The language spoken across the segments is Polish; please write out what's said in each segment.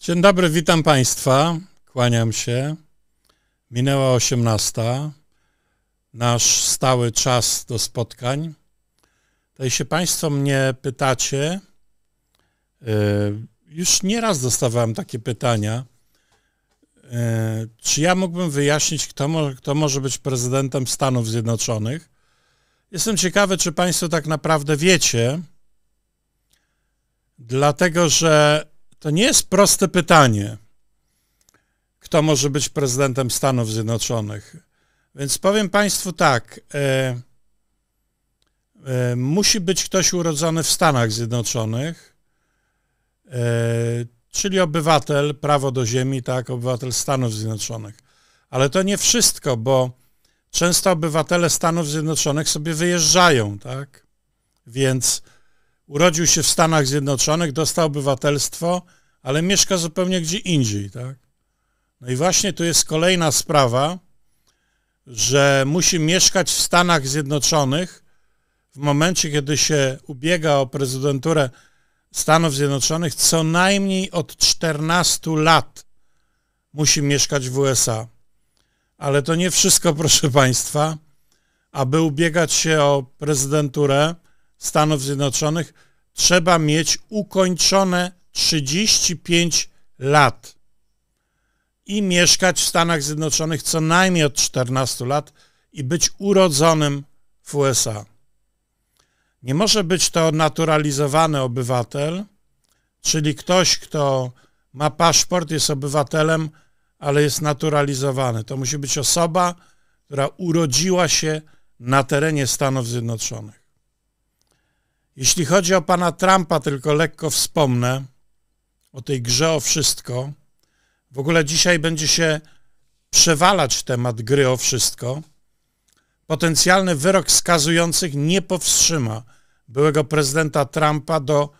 Dzień dobry, witam Państwa. Kłaniam się. Minęła 18. Nasz stały czas do spotkań. Tutaj się Państwo mnie pytacie. Y, już nieraz dostawałem takie pytania. Y, czy ja mógłbym wyjaśnić, kto, mo kto może być prezydentem Stanów Zjednoczonych? Jestem ciekawy, czy Państwo tak naprawdę wiecie, dlatego że to nie jest proste pytanie, kto może być prezydentem Stanów Zjednoczonych. Więc powiem Państwu tak. E, e, musi być ktoś urodzony w Stanach Zjednoczonych, e, czyli obywatel, prawo do ziemi, tak, obywatel Stanów Zjednoczonych. Ale to nie wszystko, bo często obywatele Stanów Zjednoczonych sobie wyjeżdżają, tak? Więc urodził się w Stanach Zjednoczonych, dostał obywatelstwo, ale mieszka zupełnie gdzie indziej, tak? No i właśnie tu jest kolejna sprawa, że musi mieszkać w Stanach Zjednoczonych w momencie, kiedy się ubiega o prezydenturę Stanów Zjednoczonych, co najmniej od 14 lat musi mieszkać w USA. Ale to nie wszystko, proszę Państwa. Aby ubiegać się o prezydenturę, Stanów Zjednoczonych trzeba mieć ukończone 35 lat i mieszkać w Stanach Zjednoczonych co najmniej od 14 lat i być urodzonym w USA. Nie może być to naturalizowany obywatel, czyli ktoś, kto ma paszport, jest obywatelem, ale jest naturalizowany. To musi być osoba, która urodziła się na terenie Stanów Zjednoczonych. Jeśli chodzi o pana Trumpa, tylko lekko wspomnę o tej grze o wszystko. W ogóle dzisiaj będzie się przewalać temat gry o wszystko. Potencjalny wyrok skazujących nie powstrzyma byłego prezydenta Trumpa do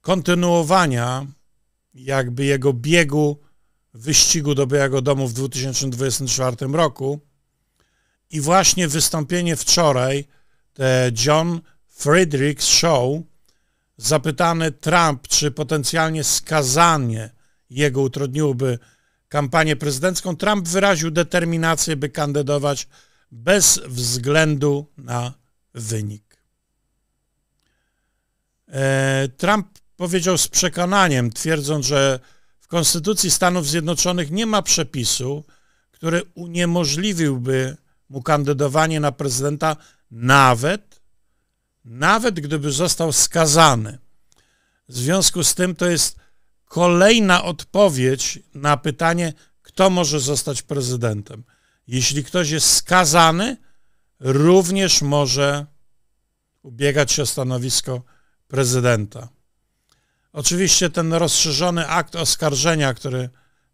kontynuowania jakby jego biegu wyścigu do Białego Domu w 2024 roku. I właśnie wystąpienie wczoraj, te John Friedrich Shaw, zapytany Trump, czy potencjalnie skazanie jego utrudniłoby kampanię prezydencką, Trump wyraził determinację, by kandydować bez względu na wynik. E, Trump powiedział z przekonaniem, twierdząc, że w Konstytucji Stanów Zjednoczonych nie ma przepisu, który uniemożliwiłby mu kandydowanie na prezydenta nawet nawet gdyby został skazany. W związku z tym to jest kolejna odpowiedź na pytanie, kto może zostać prezydentem. Jeśli ktoś jest skazany, również może ubiegać się o stanowisko prezydenta. Oczywiście ten rozszerzony akt oskarżenia, który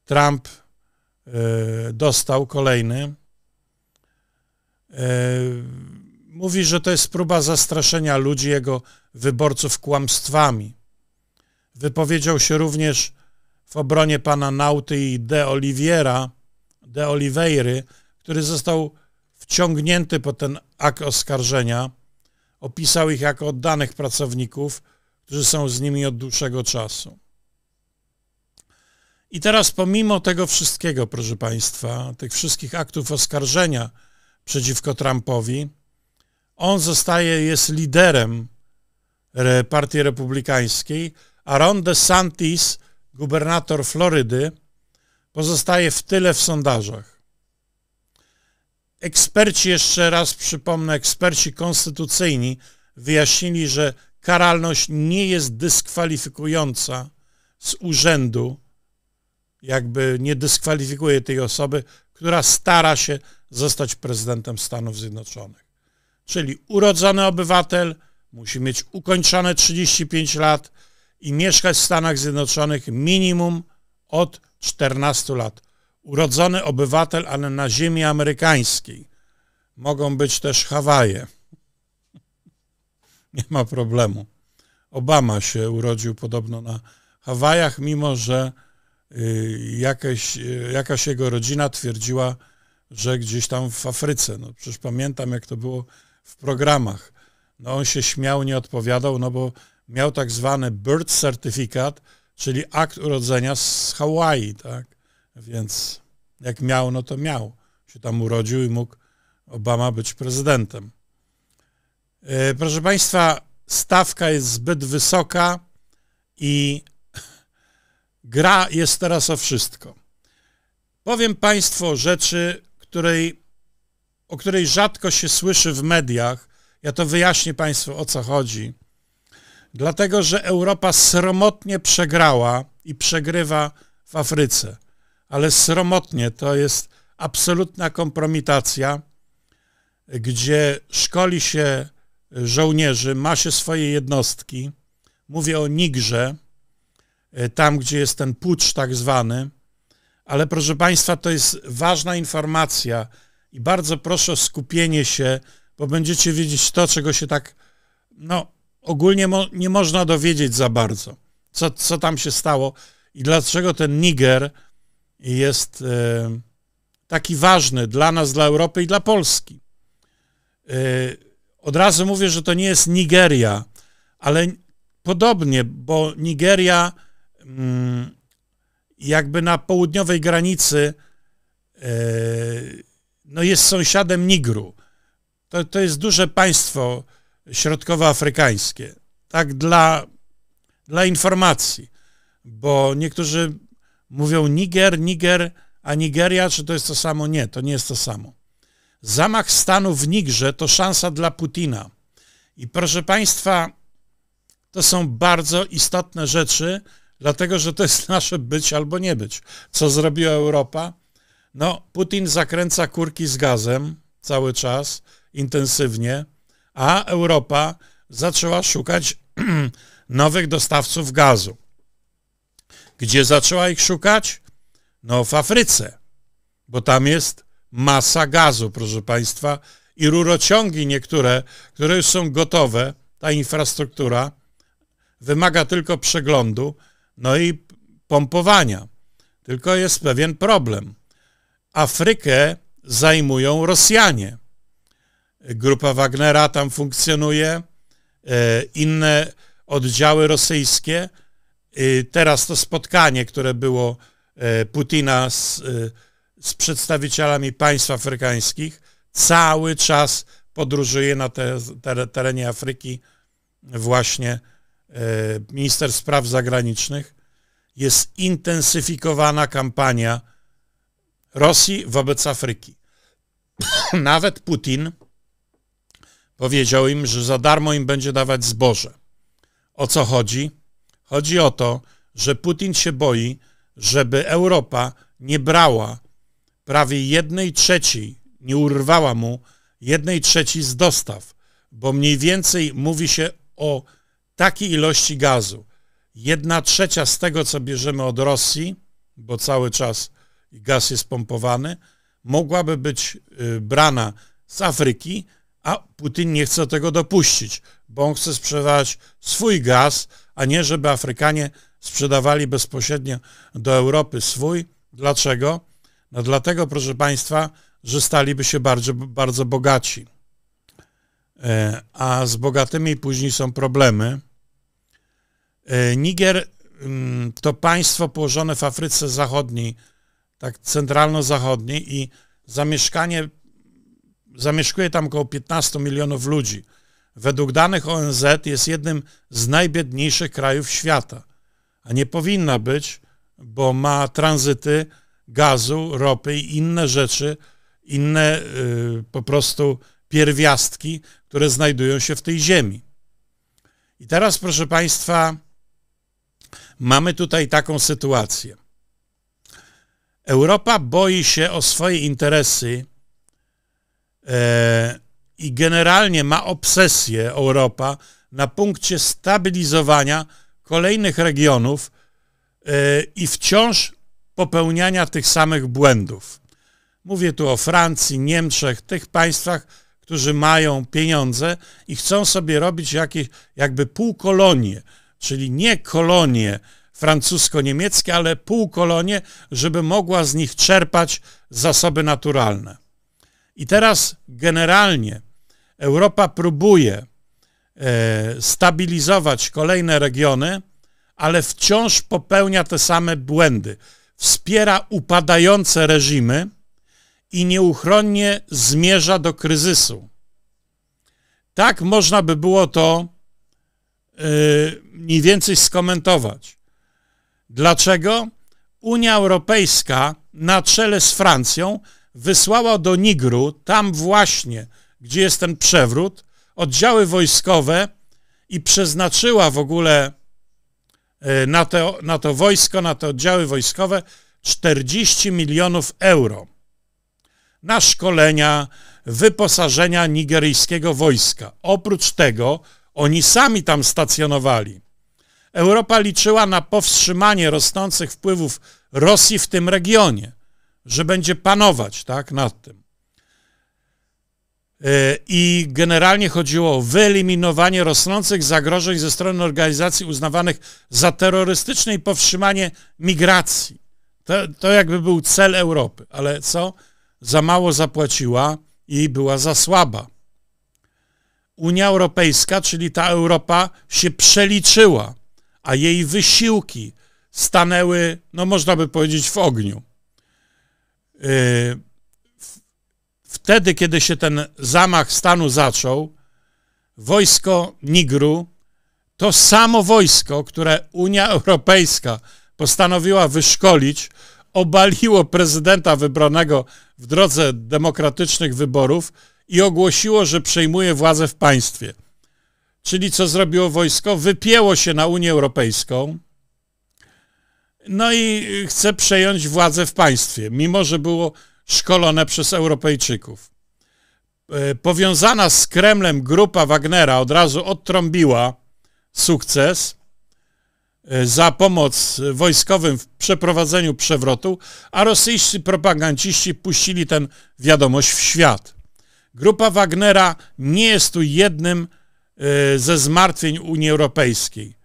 Trump e, dostał, kolejny, e, mówi, że to jest próba zastraszenia ludzi, jego wyborców kłamstwami. Wypowiedział się również w obronie pana Nauty i de Oliveira, de Oliveira, który został wciągnięty po ten akt oskarżenia. Opisał ich jako oddanych pracowników, którzy są z nimi od dłuższego czasu. I teraz pomimo tego wszystkiego, proszę Państwa, tych wszystkich aktów oskarżenia przeciwko Trumpowi, on zostaje, jest liderem Partii Republikańskiej, a Ron DeSantis, gubernator Florydy, pozostaje w tyle w sondażach. Eksperci, jeszcze raz przypomnę, eksperci konstytucyjni wyjaśnili, że karalność nie jest dyskwalifikująca z urzędu, jakby nie dyskwalifikuje tej osoby, która stara się zostać prezydentem Stanów Zjednoczonych czyli urodzony obywatel musi mieć ukończone 35 lat i mieszkać w Stanach Zjednoczonych minimum od 14 lat. Urodzony obywatel, ale na ziemi amerykańskiej. Mogą być też Hawaje. Nie ma problemu. Obama się urodził podobno na Hawajach, mimo że y, jakaś, y, jakaś jego rodzina twierdziła, że gdzieś tam w Afryce. No, przecież pamiętam, jak to było w programach. No on się śmiał, nie odpowiadał, no bo miał tak zwany birth certificate, czyli akt urodzenia z Hawaii, tak? Więc jak miał, no to miał. Się tam urodził i mógł Obama być prezydentem. E, proszę Państwa, stawka jest zbyt wysoka i gra jest teraz o wszystko. Powiem Państwu o rzeczy, której o której rzadko się słyszy w mediach. Ja to wyjaśnię Państwu o co chodzi. Dlatego, że Europa sromotnie przegrała i przegrywa w Afryce. Ale sromotnie to jest absolutna kompromitacja, gdzie szkoli się żołnierzy, ma się swoje jednostki. Mówię o Nigrze, e, tam gdzie jest ten pucz tak zwany. Ale proszę Państwa, to jest ważna informacja. I bardzo proszę o skupienie się, bo będziecie wiedzieć to, czego się tak, no, ogólnie mo nie można dowiedzieć za bardzo, co, co tam się stało i dlaczego ten Niger jest e, taki ważny dla nas, dla Europy i dla Polski. E, od razu mówię, że to nie jest Nigeria, ale podobnie, bo Nigeria mm, jakby na południowej granicy e, no jest sąsiadem Nigru. To, to jest duże państwo środkowoafrykańskie. Tak dla, dla informacji, bo niektórzy mówią Niger, Niger, a Nigeria, czy to jest to samo? Nie, to nie jest to samo. Zamach stanu w Nigrze to szansa dla Putina. I proszę Państwa, to są bardzo istotne rzeczy, dlatego że to jest nasze być albo nie być. Co zrobiła Europa? No, Putin zakręca kurki z gazem cały czas, intensywnie, a Europa zaczęła szukać nowych dostawców gazu. Gdzie zaczęła ich szukać? No, w Afryce, bo tam jest masa gazu, proszę Państwa, i rurociągi niektóre, które już są gotowe, ta infrastruktura wymaga tylko przeglądu, no i pompowania. Tylko jest pewien problem. Afrykę zajmują Rosjanie. Grupa Wagnera tam funkcjonuje, e, inne oddziały rosyjskie. E, teraz to spotkanie, które było e, Putina z, z przedstawicielami państw afrykańskich, cały czas podróżuje na te, te, terenie Afryki właśnie minister spraw zagranicznych. Jest intensyfikowana kampania Rosji wobec Afryki. Nawet Putin powiedział im, że za darmo im będzie dawać zboże. O co chodzi? Chodzi o to, że Putin się boi, żeby Europa nie brała prawie jednej trzeciej, nie urwała mu jednej trzeciej z dostaw, bo mniej więcej mówi się o takiej ilości gazu. Jedna trzecia z tego, co bierzemy od Rosji, bo cały czas i gaz jest pompowany, mogłaby być y, brana z Afryki, a Putin nie chce tego dopuścić, bo on chce sprzedawać swój gaz, a nie żeby Afrykanie sprzedawali bezpośrednio do Europy swój. Dlaczego? No dlatego, proszę Państwa, że staliby się bardzo, bardzo bogaci. E, a z bogatymi później są problemy. E, Niger mm, to państwo położone w Afryce Zachodniej, tak centralno-zachodniej i zamieszkanie, zamieszkuje tam około 15 milionów ludzi. Według danych ONZ jest jednym z najbiedniejszych krajów świata, a nie powinna być, bo ma tranzyty gazu, ropy i inne rzeczy, inne y, po prostu pierwiastki, które znajdują się w tej ziemi. I teraz, proszę Państwa, mamy tutaj taką sytuację. Europa boi się o swoje interesy e, i generalnie ma obsesję Europa na punkcie stabilizowania kolejnych regionów e, i wciąż popełniania tych samych błędów. Mówię tu o Francji, Niemczech, tych państwach, którzy mają pieniądze i chcą sobie robić jakieś, jakby półkolonie, czyli nie kolonie francusko-niemieckie, ale półkolonie, żeby mogła z nich czerpać zasoby naturalne. I teraz generalnie Europa próbuje e, stabilizować kolejne regiony, ale wciąż popełnia te same błędy. Wspiera upadające reżimy i nieuchronnie zmierza do kryzysu. Tak można by było to e, mniej więcej skomentować. Dlaczego? Unia Europejska na czele z Francją wysłała do Nigru, tam właśnie, gdzie jest ten przewrót, oddziały wojskowe i przeznaczyła w ogóle e, na, na to wojsko, na te oddziały wojskowe 40 milionów euro na szkolenia, wyposażenia nigeryjskiego wojska. Oprócz tego oni sami tam stacjonowali. Europa liczyła na powstrzymanie rosnących wpływów Rosji w tym regionie, że będzie panować tak, nad tym. E, I generalnie chodziło o wyeliminowanie rosnących zagrożeń ze strony organizacji uznawanych za terrorystyczne i powstrzymanie migracji. To, to jakby był cel Europy, ale co? Za mało zapłaciła i była za słaba. Unia Europejska, czyli ta Europa, się przeliczyła a jej wysiłki stanęły, no można by powiedzieć, w ogniu. Yy, wtedy, kiedy się ten zamach stanu zaczął, wojsko Nigru, to samo wojsko, które Unia Europejska postanowiła wyszkolić, obaliło prezydenta wybranego w drodze demokratycznych wyborów i ogłosiło, że przejmuje władzę w państwie. Czyli co zrobiło wojsko? Wypięło się na Unię Europejską. No i chce przejąć władzę w państwie, mimo że było szkolone przez Europejczyków. E, powiązana z Kremlem grupa Wagnera od razu odtrąbiła sukces e, za pomoc wojskowym w przeprowadzeniu przewrotu, a rosyjscy propagandziści puścili tę wiadomość w świat. Grupa Wagnera nie jest tu jednym E, ze zmartwień Unii Europejskiej,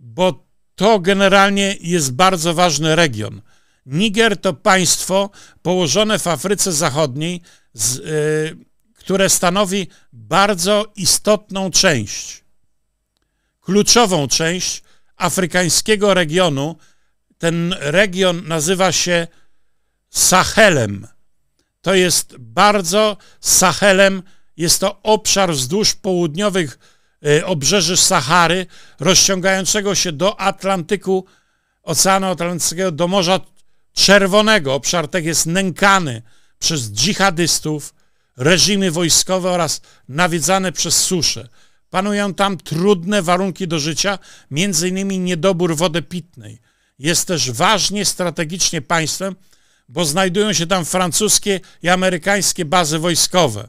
bo to generalnie jest bardzo ważny region. Niger to państwo położone w Afryce Zachodniej, z, y, które stanowi bardzo istotną część, kluczową część afrykańskiego regionu. Ten region nazywa się Sahelem. To jest bardzo Sahelem jest to obszar wzdłuż południowych e, obrzeży Sahary, rozciągającego się do Atlantyku, Oceanu Atlantyckiego, do Morza Czerwonego. Obszar ten jest nękany przez dżihadystów, reżimy wojskowe oraz nawiedzane przez suszę. Panują tam trudne warunki do życia, m.in. niedobór wody pitnej. Jest też ważnie strategicznie państwem, bo znajdują się tam francuskie i amerykańskie bazy wojskowe.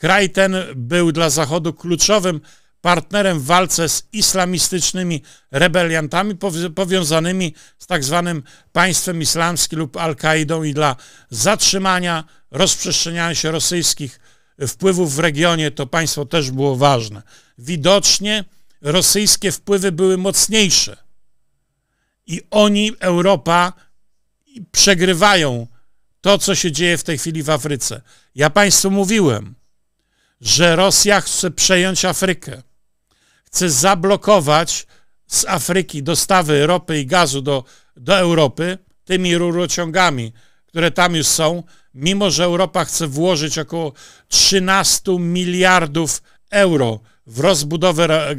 Kraj ten był dla Zachodu kluczowym partnerem w walce z islamistycznymi rebeliantami powiązanymi z tak zwanym państwem islamskim lub Al-Kaidą i dla zatrzymania rozprzestrzeniania się rosyjskich wpływów w regionie to państwo też było ważne. Widocznie rosyjskie wpływy były mocniejsze i oni, Europa, przegrywają to, co się dzieje w tej chwili w Afryce. Ja Państwu mówiłem, że Rosja chce przejąć Afrykę. Chce zablokować z Afryki dostawy ropy i gazu do, do Europy tymi rurociągami, które tam już są, mimo że Europa chce włożyć około 13 miliardów euro w rozbudowę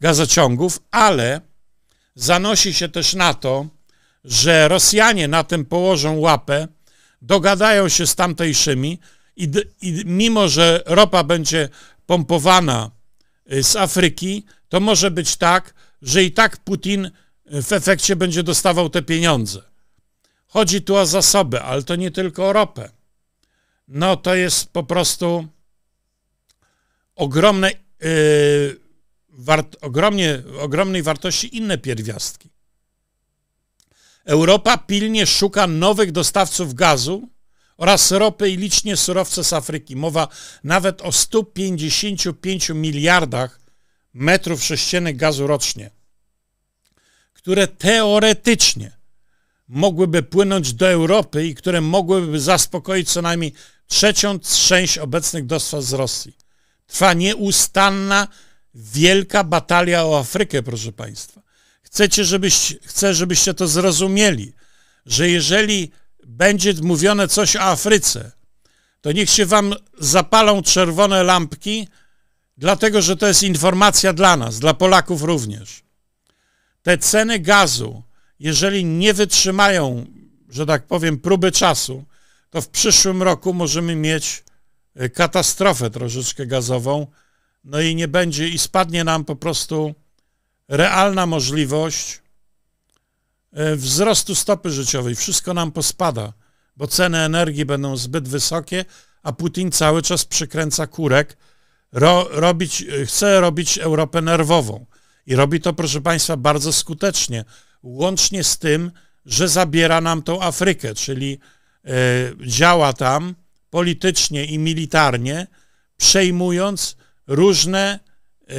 gazociągów, ale zanosi się też na to, że Rosjanie na tym położą łapę, dogadają się z tamtejszymi, i, i mimo, że ropa będzie pompowana y, z Afryki, to może być tak, że i tak Putin y, w efekcie będzie dostawał te pieniądze. Chodzi tu o zasoby, ale to nie tylko o ropę. No to jest po prostu ogromne, yy, wart, ogromnie, ogromnej wartości inne pierwiastki. Europa pilnie szuka nowych dostawców gazu, oraz ropy i licznie surowce z Afryki. Mowa nawet o 155 miliardach metrów sześciennych gazu rocznie, które teoretycznie mogłyby płynąć do Europy i które mogłyby zaspokoić co najmniej trzecią część obecnych dostaw z Rosji. Trwa nieustanna, wielka batalia o Afrykę, proszę Państwa. Chcecie, żebyś, chcę, żebyście to zrozumieli, że jeżeli będzie mówione coś o Afryce, to niech się wam zapalą czerwone lampki, dlatego że to jest informacja dla nas, dla Polaków również. Te ceny gazu, jeżeli nie wytrzymają, że tak powiem, próby czasu, to w przyszłym roku możemy mieć e, katastrofę troszeczkę gazową, no i nie będzie, i spadnie nam po prostu realna możliwość E, wzrostu stopy życiowej. Wszystko nam pospada, bo ceny energii będą zbyt wysokie, a Putin cały czas przykręca kurek, ro, robić, e, chce robić Europę nerwową. I robi to, proszę Państwa, bardzo skutecznie, łącznie z tym, że zabiera nam tą Afrykę, czyli y, działa tam politycznie i militarnie, przejmując różne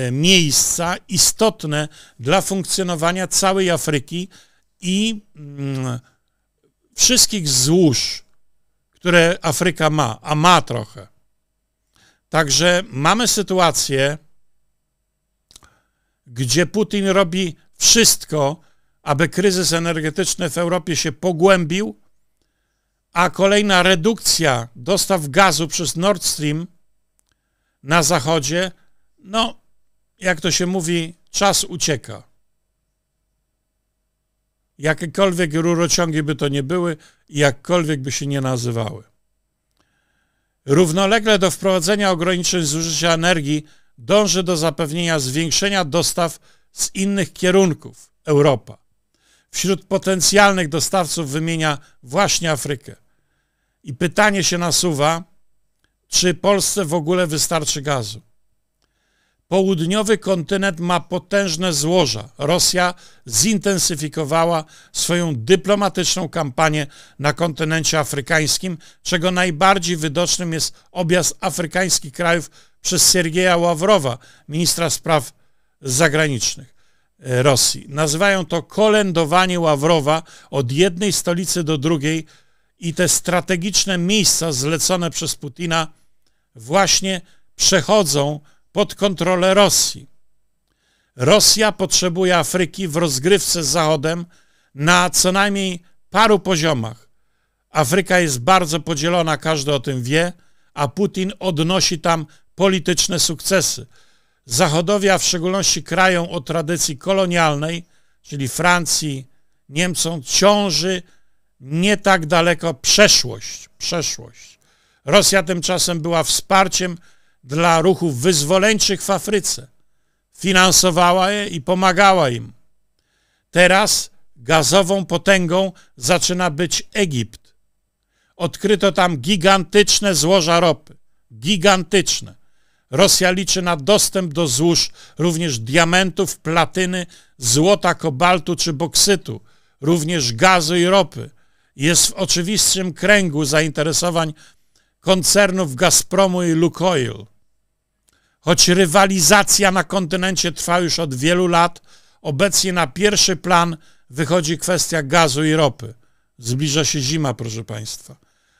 y, miejsca istotne dla funkcjonowania całej Afryki, i mm, wszystkich złóż, które Afryka ma, a ma trochę. Także mamy sytuację, gdzie Putin robi wszystko, aby kryzys energetyczny w Europie się pogłębił, a kolejna redukcja dostaw gazu przez Nord Stream na zachodzie, no, jak to się mówi, czas ucieka. Jakiekolwiek rurociągi by to nie były i jakkolwiek by się nie nazywały. Równolegle do wprowadzenia ograniczeń zużycia energii dąży do zapewnienia zwiększenia dostaw z innych kierunków Europa. Wśród potencjalnych dostawców wymienia właśnie Afrykę. I pytanie się nasuwa, czy Polsce w ogóle wystarczy gazu. Południowy kontynent ma potężne złoża. Rosja zintensyfikowała swoją dyplomatyczną kampanię na kontynencie afrykańskim, czego najbardziej widocznym jest objazd afrykańskich krajów przez Siergieja Ławrowa, ministra spraw zagranicznych e, Rosji. Nazywają to kolędowanie Ławrowa od jednej stolicy do drugiej i te strategiczne miejsca zlecone przez Putina właśnie przechodzą pod kontrolę Rosji. Rosja potrzebuje Afryki w rozgrywce z Zachodem na co najmniej paru poziomach. Afryka jest bardzo podzielona, każdy o tym wie, a Putin odnosi tam polityczne sukcesy. Zachodowi, a w szczególności krajom o tradycji kolonialnej, czyli Francji, Niemcom, ciąży nie tak daleko przeszłość. przeszłość. Rosja tymczasem była wsparciem dla ruchów wyzwoleńczych w Afryce. Finansowała je i pomagała im. Teraz gazową potęgą zaczyna być Egipt. Odkryto tam gigantyczne złoża ropy. Gigantyczne. Rosja liczy na dostęp do złóż również diamentów, platyny, złota, kobaltu czy boksytu, również gazu i ropy. Jest w oczywistym kręgu zainteresowań koncernów Gazpromu i Lukoil. Choć rywalizacja na kontynencie trwa już od wielu lat, obecnie na pierwszy plan wychodzi kwestia gazu i ropy. Zbliża się zima, proszę Państwa.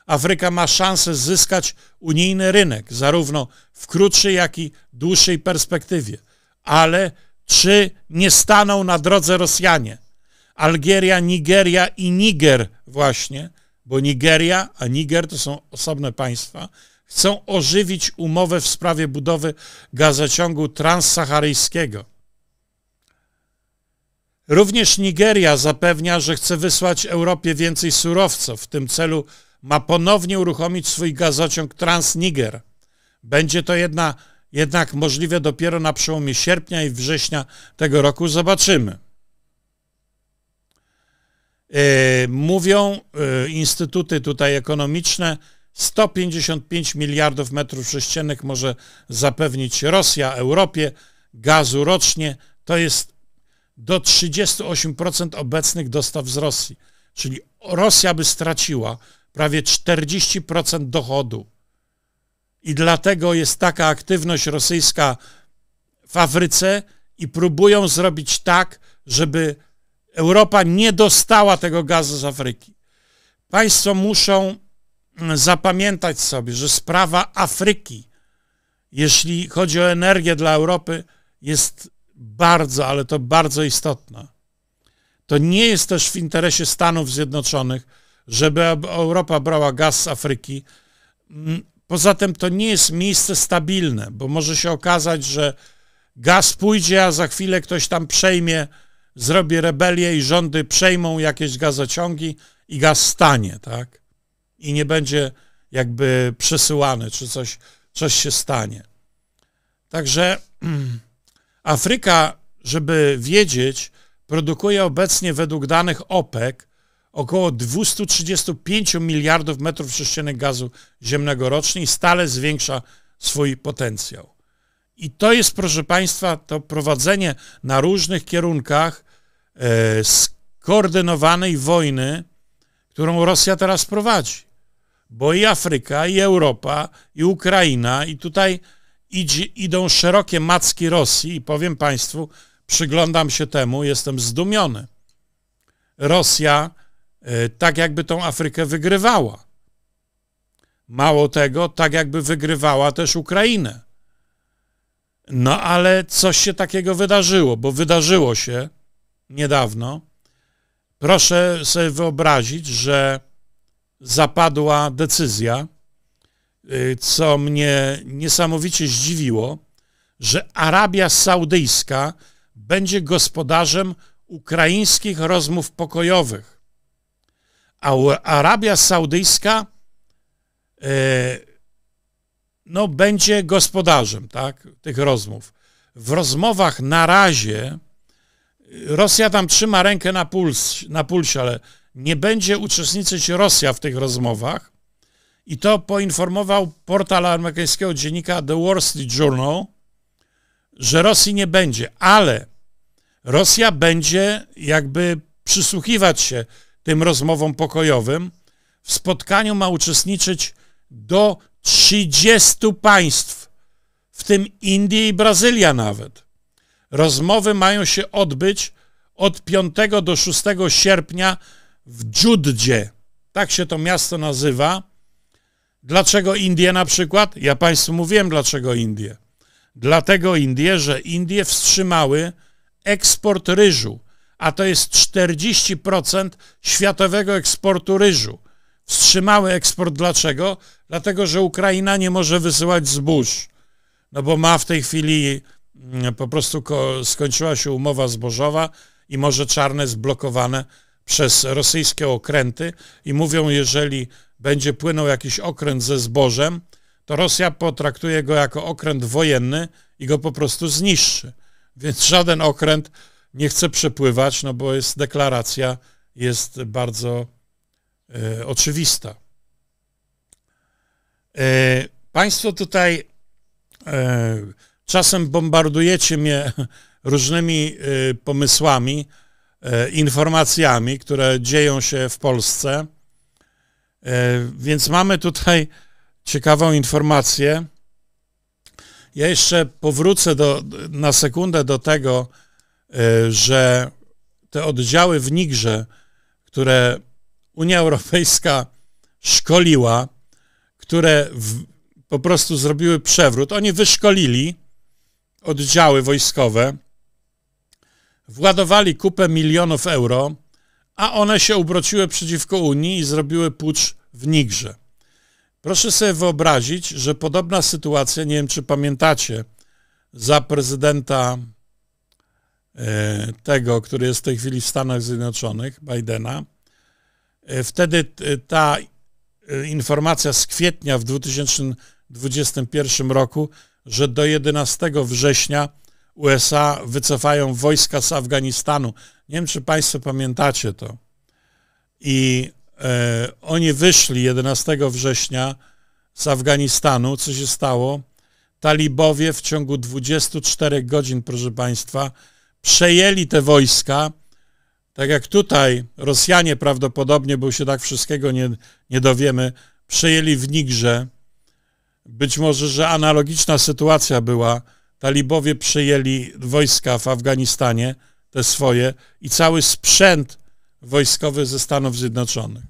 Afryka ma szansę zyskać unijny rynek, zarówno w krótszej, jak i dłuższej perspektywie. Ale czy nie staną na drodze Rosjanie? Algieria, Nigeria i Niger właśnie, bo Nigeria, a Niger to są osobne państwa, chcą ożywić umowę w sprawie budowy gazociągu transsaharyjskiego. Również Nigeria zapewnia, że chce wysłać Europie więcej surowców. W tym celu ma ponownie uruchomić swój gazociąg Transniger. Będzie to jedna, jednak możliwe dopiero na przełomie sierpnia i września tego roku. Zobaczymy. Yy, mówią yy, instytuty tutaj ekonomiczne, 155 miliardów metrów sześciennych może zapewnić Rosja Europie gazu rocznie. To jest do 38% obecnych dostaw z Rosji. Czyli Rosja by straciła prawie 40% dochodu. I dlatego jest taka aktywność rosyjska w Afryce i próbują zrobić tak, żeby Europa nie dostała tego gazu z Afryki. Państwo muszą zapamiętać sobie, że sprawa Afryki, jeśli chodzi o energię dla Europy, jest bardzo, ale to bardzo istotna. To nie jest też w interesie Stanów Zjednoczonych, żeby Europa brała gaz z Afryki. Mm, poza tym to nie jest miejsce stabilne, bo może się okazać, że gaz pójdzie, a za chwilę ktoś tam przejmie, zrobi rebelię i rządy przejmą jakieś gazociągi i gaz stanie, tak? i nie będzie jakby przesyłany, czy coś, coś się stanie. Także Afryka, żeby wiedzieć, produkuje obecnie według danych OPEC około 235 miliardów metrów sześciennych gazu ziemnego rocznie i stale zwiększa swój potencjał. I to jest, proszę Państwa, to prowadzenie na różnych kierunkach e, skoordynowanej wojny, którą Rosja teraz prowadzi bo i Afryka, i Europa, i Ukraina, i tutaj idzie, idą szerokie macki Rosji i powiem Państwu, przyglądam się temu, jestem zdumiony. Rosja e, tak jakby tą Afrykę wygrywała. Mało tego, tak jakby wygrywała też Ukrainę. No ale coś się takiego wydarzyło, bo wydarzyło się niedawno. Proszę sobie wyobrazić, że zapadła decyzja, y, co mnie niesamowicie zdziwiło, że Arabia Saudyjska będzie gospodarzem ukraińskich rozmów pokojowych. A Arabia Saudyjska y, no, będzie gospodarzem tak, tych rozmów. W rozmowach na razie y, Rosja tam trzyma rękę na, puls, na pulsie, ale nie będzie uczestniczyć Rosja w tych rozmowach. I to poinformował portal amerykańskiego dziennika The Wall Street Journal, że Rosji nie będzie, ale Rosja będzie jakby przysłuchiwać się tym rozmowom pokojowym. W spotkaniu ma uczestniczyć do 30 państw, w tym Indie i Brazylia nawet. Rozmowy mają się odbyć od 5 do 6 sierpnia w Dżuddzie. Tak się to miasto nazywa. Dlaczego Indie na przykład? Ja Państwu mówiłem, dlaczego Indie. Dlatego Indie, że Indie wstrzymały eksport ryżu, a to jest 40% światowego eksportu ryżu. Wstrzymały eksport dlaczego? Dlatego, że Ukraina nie może wysyłać zbóż, no bo ma w tej chwili mm, po prostu skończyła się umowa zbożowa i może czarne zblokowane przez rosyjskie okręty i mówią, jeżeli będzie płynął jakiś okręt ze zbożem, to Rosja potraktuje go jako okręt wojenny i go po prostu zniszczy. Więc żaden okręt nie chce przepływać, no bo jest deklaracja, jest bardzo e, oczywista. E, państwo tutaj e, czasem bombardujecie mnie różnymi pomysłami, E, informacjami, które dzieją się w Polsce. E, więc mamy tutaj ciekawą informację. Ja jeszcze powrócę do, na sekundę do tego, e, że te oddziały w Nigrze, które Unia Europejska szkoliła, które w, po prostu zrobiły przewrót, oni wyszkolili oddziały wojskowe, Władowali kupę milionów euro, a one się ubrociły przeciwko Unii i zrobiły pucz w Nigrze. Proszę sobie wyobrazić, że podobna sytuacja, nie wiem czy pamiętacie, za prezydenta e, tego, który jest w tej chwili w Stanach Zjednoczonych, Bidena. E, wtedy e, ta informacja z kwietnia w 2021 roku, że do 11 września USA wycofają wojska z Afganistanu. Nie wiem, czy Państwo pamiętacie to. I e, oni wyszli 11 września z Afganistanu. Co się stało? Talibowie w ciągu 24 godzin, proszę Państwa, przejęli te wojska. Tak jak tutaj Rosjanie prawdopodobnie, bo się tak wszystkiego nie, nie dowiemy, przejęli w Nigrze. Być może, że analogiczna sytuacja była talibowie przyjęli wojska w Afganistanie, te swoje, i cały sprzęt wojskowy ze Stanów Zjednoczonych.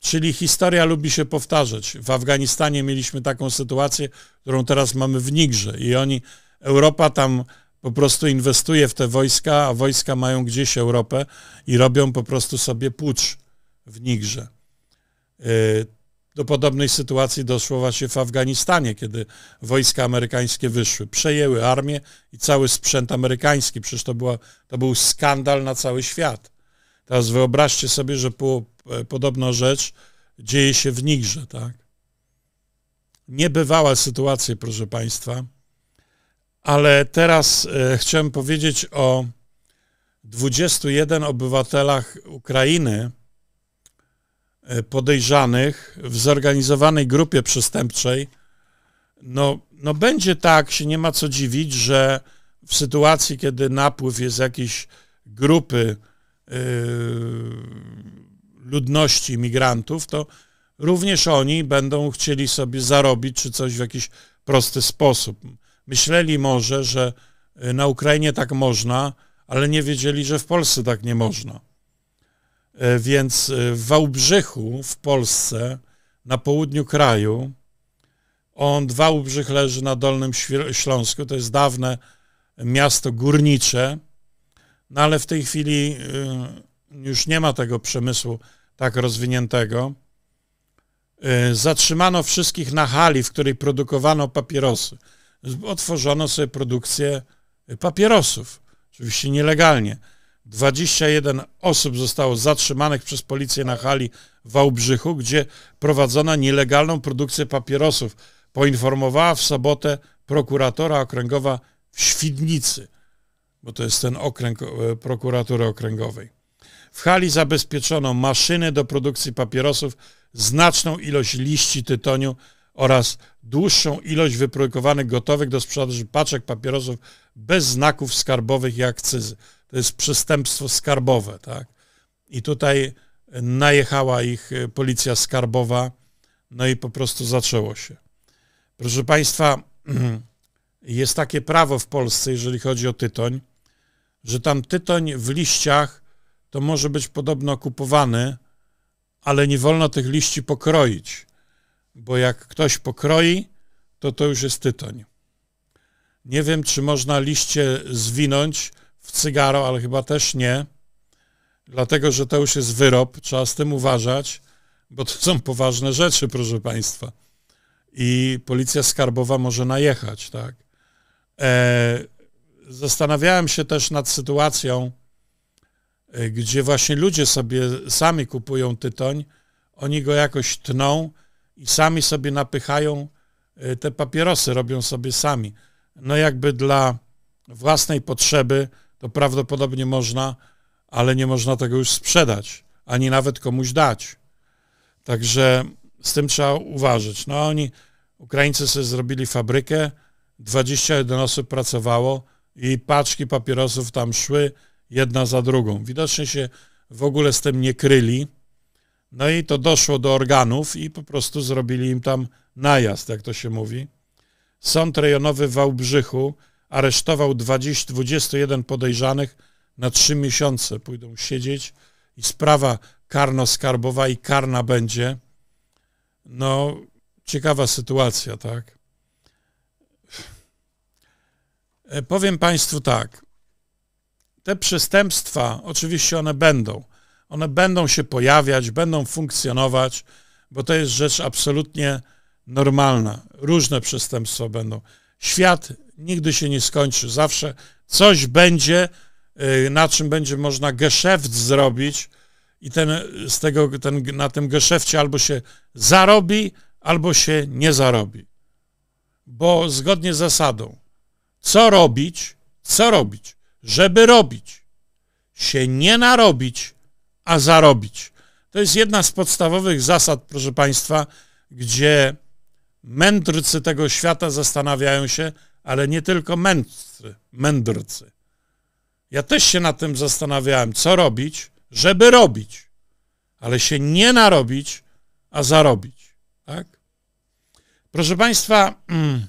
Czyli historia lubi się powtarzać. W Afganistanie mieliśmy taką sytuację, którą teraz mamy w Nigrze i oni, Europa tam po prostu inwestuje w te wojska, a wojska mają gdzieś Europę i robią po prostu sobie pucz w Nigrze. Y, do podobnej sytuacji doszło właśnie w Afganistanie, kiedy wojska amerykańskie wyszły, przejęły armię i cały sprzęt amerykański. Przecież to, była, to był skandal na cały świat. Teraz wyobraźcie sobie, że po, e, podobna rzecz dzieje się w Nigrze, tak? bywała sytuacja, proszę Państwa. Ale teraz e, chciałem powiedzieć o 21 obywatelach Ukrainy, E, podejrzanych w zorganizowanej grupie przestępczej, no, no będzie tak, się nie ma co dziwić, że w sytuacji, kiedy napływ jest jakiejś grupy yy, ludności migrantów, to również oni będą chcieli sobie zarobić czy coś w jakiś prosty sposób. Myśleli może, że e, na Ukrainie tak można, ale nie wiedzieli, że w Polsce tak nie można. E, więc e, w Wałbrzychu w Polsce, na południu kraju, on, Wałbrzych leży na Dolnym Śląsku, to jest dawne miasto górnicze, no ale w tej chwili e, już nie ma tego przemysłu tak rozwiniętego. Zatrzymano wszystkich na hali, w której produkowano papierosy. Otworzono sobie produkcję papierosów, oczywiście nielegalnie. 21 osób zostało zatrzymanych przez policję na hali w Wałbrzychu, gdzie prowadzono nielegalną produkcję papierosów. Poinformowała w sobotę prokuratora okręgowa w Świdnicy, bo to jest ten okręg e, prokuratury okręgowej. W hali zabezpieczono maszyny do produkcji papierosów, znaczną ilość liści tytoniu oraz dłuższą ilość wyprodukowanych gotowych do sprzedaży paczek papierosów bez znaków skarbowych i akcyzy to jest przestępstwo skarbowe, tak? I tutaj najechała ich y, policja skarbowa, no i po prostu zaczęło się. Proszę Państwa, jest takie prawo w Polsce, jeżeli chodzi o tytoń, że tam tytoń w liściach to może być podobno kupowany, ale nie wolno tych liści pokroić, bo jak ktoś pokroi, to to już jest tytoń. Nie wiem, czy można liście zwinąć, w cygaro, ale chyba też nie, dlatego że to już jest wyrob, trzeba z tym uważać, bo to są poważne rzeczy, proszę Państwa. I policja skarbowa może najechać, tak. E, zastanawiałem się też nad sytuacją, e, gdzie właśnie ludzie sobie sami kupują tytoń, oni go jakoś tną i sami sobie napychają e, te papierosy, robią sobie sami. No jakby dla własnej potrzeby to prawdopodobnie można, ale nie można tego już sprzedać, ani nawet komuś dać. Także z tym trzeba uważać. No oni, Ukraińcy sobie zrobili fabrykę, 21 osób pracowało i paczki papierosów tam szły jedna za drugą. Widocznie się w ogóle z tym nie kryli. No i to doszło do organów i po prostu zrobili im tam najazd, jak to się mówi. Sąd rejonowy w Wałbrzychu aresztował 20, 21 podejrzanych na 3 miesiące. Pójdą siedzieć i sprawa karno-skarbowa i karna będzie. No, ciekawa sytuacja, tak? E, powiem Państwu tak. Te przestępstwa, oczywiście one będą. One będą się pojawiać, będą funkcjonować, bo to jest rzecz absolutnie normalna. Różne przestępstwa będą. Świat nigdy się nie skończy. Zawsze coś będzie, y, na czym będzie można geszeft zrobić i ten, z tego, ten, na tym geszefcie albo się zarobi, albo się nie zarobi. Bo zgodnie z zasadą, co robić, co robić, żeby robić, się nie narobić, a zarobić. To jest jedna z podstawowych zasad, proszę Państwa, gdzie mędrcy tego świata zastanawiają się, ale nie tylko mędrcy. mędrcy. Ja też się nad tym zastanawiałem, co robić, żeby robić, ale się nie narobić, a zarobić. Tak? Proszę Państwa, mm,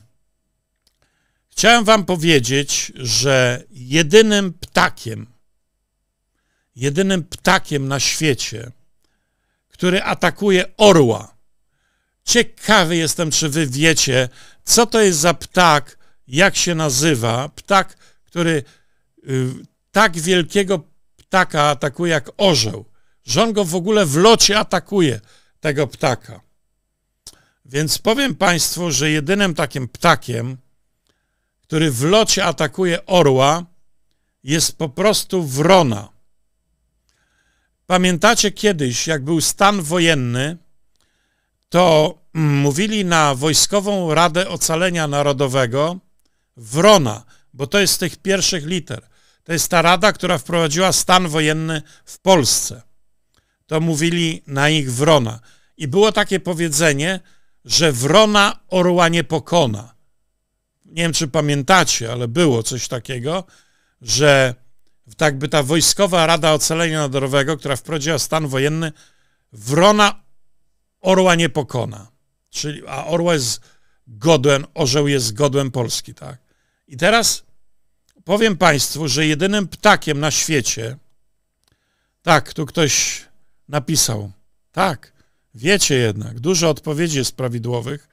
chciałem Wam powiedzieć, że jedynym ptakiem, jedynym ptakiem na świecie, który atakuje orła. Ciekawy jestem, czy wy wiecie, co to jest za ptak, jak się nazywa ptak, który y, tak wielkiego ptaka atakuje jak orzeł, że on go w ogóle w locie atakuje, tego ptaka. Więc powiem Państwu, że jedynym takim ptakiem, który w locie atakuje orła, jest po prostu wrona. Pamiętacie kiedyś, jak był stan wojenny, to mm, mówili na Wojskową Radę Ocalenia Narodowego, Wrona, bo to jest z tych pierwszych liter. To jest ta rada, która wprowadziła stan wojenny w Polsce. To mówili na nich Wrona. I było takie powiedzenie, że Wrona orła nie pokona. Nie wiem, czy pamiętacie, ale było coś takiego, że tak by ta Wojskowa Rada Ocalenia Narodowego, która wprowadziła stan wojenny, Wrona orła nie pokona. Czyli, a orła jest godłem, orzeł jest godłem Polski, tak? I teraz powiem Państwu, że jedynym ptakiem na świecie, tak, tu ktoś napisał, tak, wiecie jednak, dużo odpowiedzi jest prawidłowych,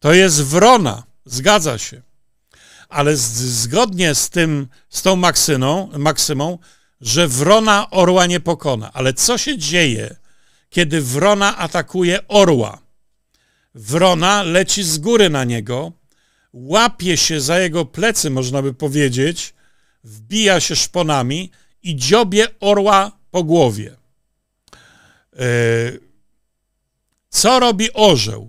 to jest wrona, zgadza się. Ale z, zgodnie z tym, z tą maksyną, maksymą, że wrona orła nie pokona. Ale co się dzieje, kiedy wrona atakuje orła? Wrona leci z góry na niego, łapie się za jego plecy, można by powiedzieć, wbija się szponami i dziobie orła po głowie. E, co robi orzeł?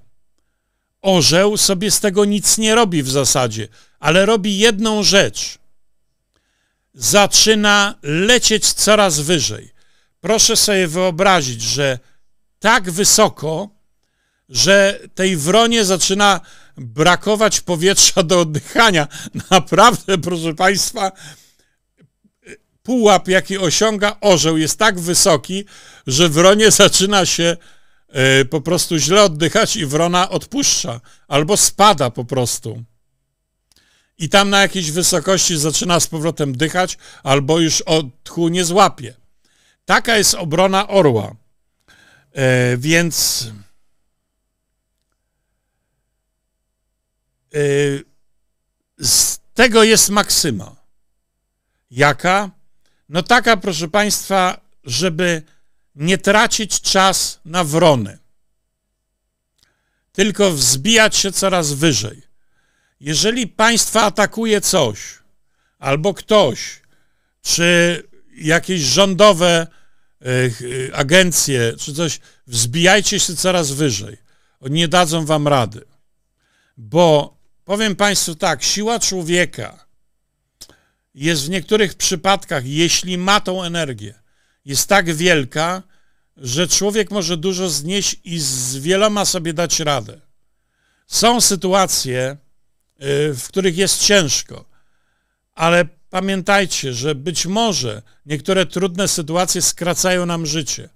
Orzeł sobie z tego nic nie robi w zasadzie, ale robi jedną rzecz. Zaczyna lecieć coraz wyżej. Proszę sobie wyobrazić, że tak wysoko, że tej wronie zaczyna brakować powietrza do oddychania. Naprawdę, proszę Państwa, pułap, jaki osiąga orzeł, jest tak wysoki, że wronie zaczyna się e, po prostu źle oddychać i wrona odpuszcza albo spada po prostu. I tam na jakiejś wysokości zaczyna z powrotem dychać albo już odchu nie złapie. Taka jest obrona orła. E, więc Y, z tego jest maksyma. Jaka? No taka, proszę Państwa, żeby nie tracić czas na wrony, tylko wzbijać się coraz wyżej. Jeżeli państwa atakuje coś, albo ktoś, czy jakieś rządowe y, y, agencje, czy coś, wzbijajcie się coraz wyżej. Oni nie dadzą wam rady, bo Powiem Państwu tak, siła człowieka jest w niektórych przypadkach, jeśli ma tą energię, jest tak wielka, że człowiek może dużo znieść i z wieloma sobie dać radę. Są sytuacje, y, w których jest ciężko, ale pamiętajcie, że być może niektóre trudne sytuacje skracają nam życie,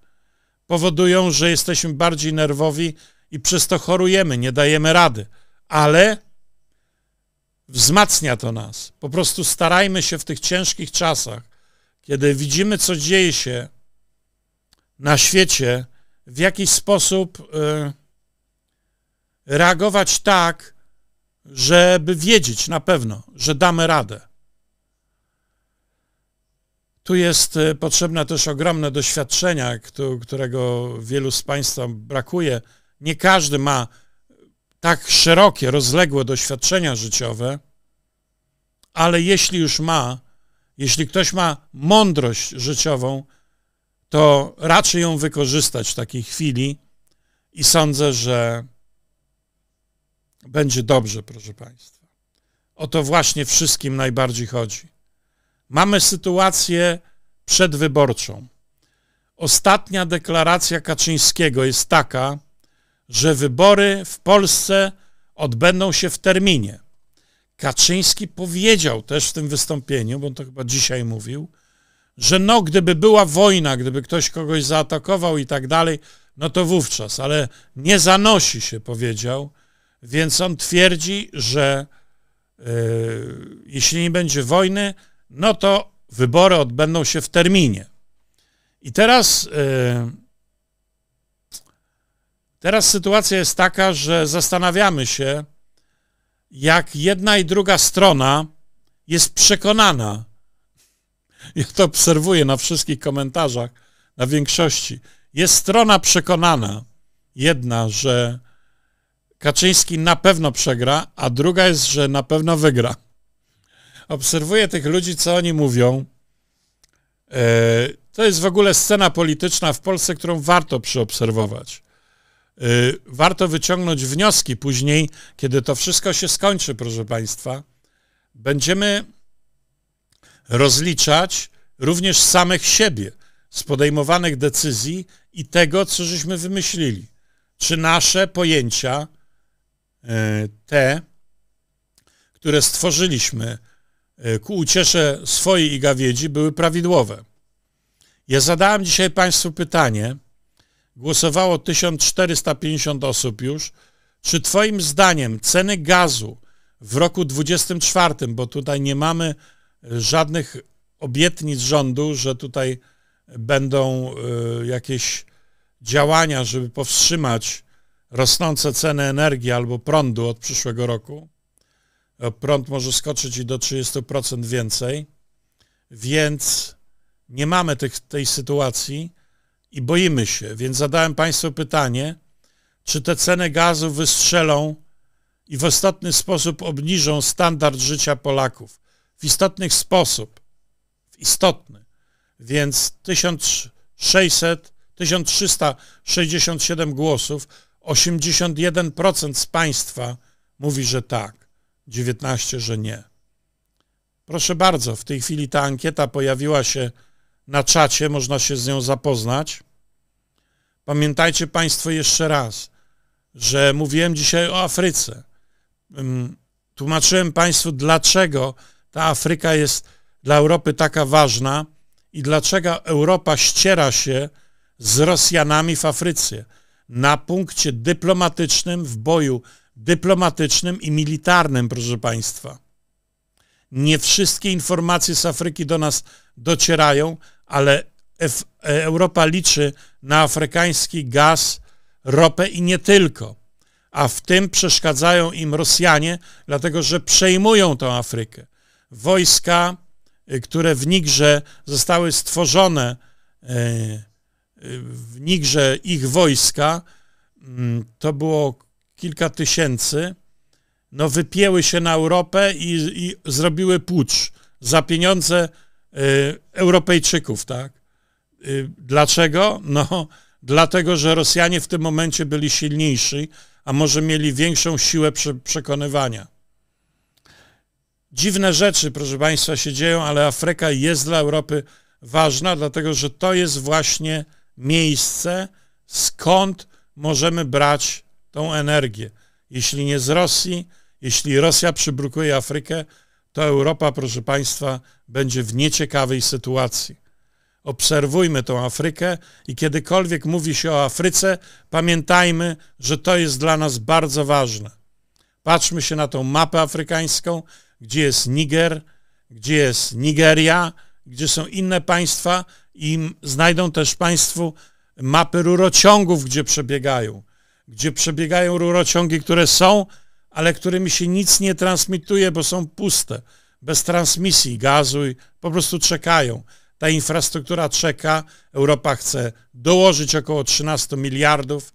powodują, że jesteśmy bardziej nerwowi i przez to chorujemy, nie dajemy rady, ale wzmacnia to nas. Po prostu starajmy się w tych ciężkich czasach, kiedy widzimy, co dzieje się na świecie, w jakiś sposób y, reagować tak, żeby wiedzieć na pewno, że damy radę. Tu jest y, potrzebne też ogromne doświadczenia, którego wielu z Państwa brakuje. Nie każdy ma tak szerokie, rozległe doświadczenia życiowe, ale jeśli już ma, jeśli ktoś ma mądrość życiową, to raczy ją wykorzystać w takiej chwili i sądzę, że będzie dobrze, proszę Państwa. O to właśnie wszystkim najbardziej chodzi. Mamy sytuację przedwyborczą. Ostatnia deklaracja Kaczyńskiego jest taka, że wybory w Polsce odbędą się w terminie. Kaczyński powiedział też w tym wystąpieniu, bo on to chyba dzisiaj mówił, że no, gdyby była wojna, gdyby ktoś kogoś zaatakował i tak dalej, no to wówczas, ale nie zanosi się, powiedział, więc on twierdzi, że yy, jeśli nie będzie wojny, no to wybory odbędą się w terminie. I teraz yy, Teraz sytuacja jest taka, że zastanawiamy się, jak jedna i druga strona jest przekonana. Ja to obserwuję na wszystkich komentarzach, na większości. Jest strona przekonana, jedna, że Kaczyński na pewno przegra, a druga jest, że na pewno wygra. Obserwuję tych ludzi, co oni mówią. E, to jest w ogóle scena polityczna w Polsce, którą warto przyobserwować. Y, warto wyciągnąć wnioski później, kiedy to wszystko się skończy, proszę Państwa. Będziemy rozliczać również samych siebie z podejmowanych decyzji i tego, co żeśmy wymyślili. Czy nasze pojęcia, y, te, które stworzyliśmy y, ku uciesze swojej i gawiedzi, były prawidłowe. Ja zadałem dzisiaj Państwu pytanie, głosowało 1450 osób już. Czy Twoim zdaniem ceny gazu w roku 2024, bo tutaj nie mamy żadnych obietnic rządu, że tutaj będą y, jakieś działania, żeby powstrzymać rosnące ceny energii albo prądu od przyszłego roku. E, prąd może skoczyć i do 30% więcej, więc nie mamy tych, tej sytuacji i boimy się. Więc zadałem Państwu pytanie, czy te ceny gazu wystrzelą i w istotny sposób obniżą standard życia Polaków. W istotny sposób. W istotny. Więc 1600, 1367 głosów, 81% z Państwa mówi, że tak, 19, że nie. Proszę bardzo, w tej chwili ta ankieta pojawiła się na czacie, można się z nią zapoznać. Pamiętajcie Państwo jeszcze raz, że mówiłem dzisiaj o Afryce. Tłumaczyłem Państwu, dlaczego ta Afryka jest dla Europy taka ważna i dlaczego Europa ściera się z Rosjanami w Afryce na punkcie dyplomatycznym, w boju dyplomatycznym i militarnym, proszę Państwa. Nie wszystkie informacje z Afryki do nas docierają, ale e, Europa liczy na afrykański gaz, ropę i nie tylko. A w tym przeszkadzają im Rosjanie, dlatego że przejmują tą Afrykę. Wojska, e, które w Nigrze zostały stworzone, e, w Nigrze ich wojska, mm, to było kilka tysięcy, no wypięły się na Europę i, i zrobiły pucz za pieniądze Y, Europejczyków, tak? Y, dlaczego? No, dlatego, że Rosjanie w tym momencie byli silniejsi, a może mieli większą siłę przekonywania. Dziwne rzeczy, proszę Państwa, się dzieją, ale Afryka jest dla Europy ważna, dlatego że to jest właśnie miejsce, skąd możemy brać tą energię. Jeśli nie z Rosji, jeśli Rosja przybrukuje Afrykę, to Europa, proszę Państwa, będzie w nieciekawej sytuacji. Obserwujmy tą Afrykę i kiedykolwiek mówi się o Afryce, pamiętajmy, że to jest dla nas bardzo ważne. Patrzmy się na tą mapę afrykańską, gdzie jest Niger, gdzie jest Nigeria, gdzie są inne państwa i znajdą też Państwu mapy rurociągów, gdzie przebiegają, gdzie przebiegają rurociągi, które są ale którymi się nic nie transmituje, bo są puste, bez transmisji gazu i po prostu czekają. Ta infrastruktura czeka. Europa chce dołożyć około 13 miliardów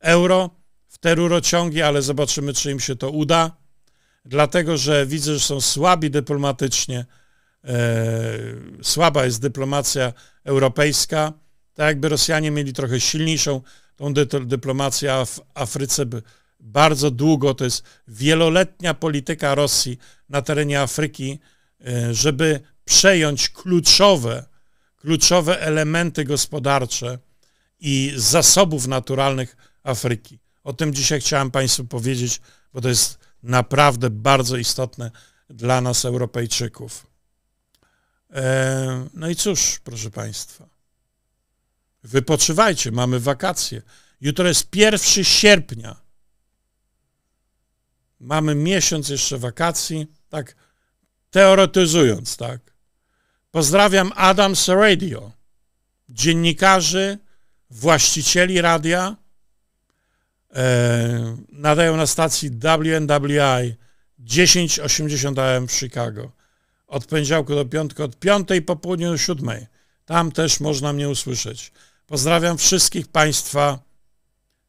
euro w te rurociągi, ale zobaczymy, czy im się to uda. Dlatego, że widzę, że są słabi dyplomatycznie. E, słaba jest dyplomacja europejska. Tak jakby Rosjanie mieli trochę silniejszą tą dyplomację, a w Afryce by, bardzo długo, to jest wieloletnia polityka Rosji na terenie Afryki, e, żeby przejąć kluczowe, kluczowe elementy gospodarcze i zasobów naturalnych Afryki. O tym dzisiaj chciałem Państwu powiedzieć, bo to jest naprawdę bardzo istotne dla nas, Europejczyków. E, no i cóż, proszę Państwa, wypoczywajcie, mamy wakacje. Jutro jest 1 sierpnia mamy miesiąc jeszcze wakacji, tak teoretyzując, tak. Pozdrawiam Adams Radio, dziennikarzy, właścicieli radia, e, nadają na stacji WNWI 1080 AM w Chicago. Od poniedziałku do piątku, od piątej po południu do siódmej. Tam też można mnie usłyszeć. Pozdrawiam wszystkich Państwa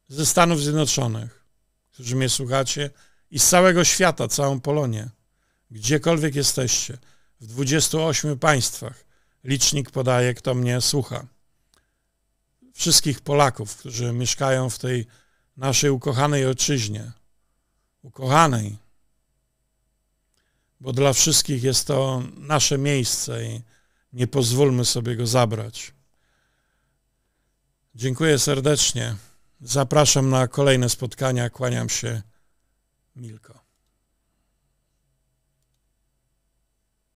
ze Stanów Zjednoczonych, którzy mnie słuchacie i z całego świata, całą Polonię. Gdziekolwiek jesteście, w 28 państwach, licznik podaje, kto mnie słucha. Wszystkich Polaków, którzy mieszkają w tej naszej ukochanej ojczyźnie, ukochanej, bo dla wszystkich jest to nasze miejsce i nie pozwólmy sobie go zabrać. Dziękuję serdecznie. Zapraszam na kolejne spotkania. Kłaniam się. Milko.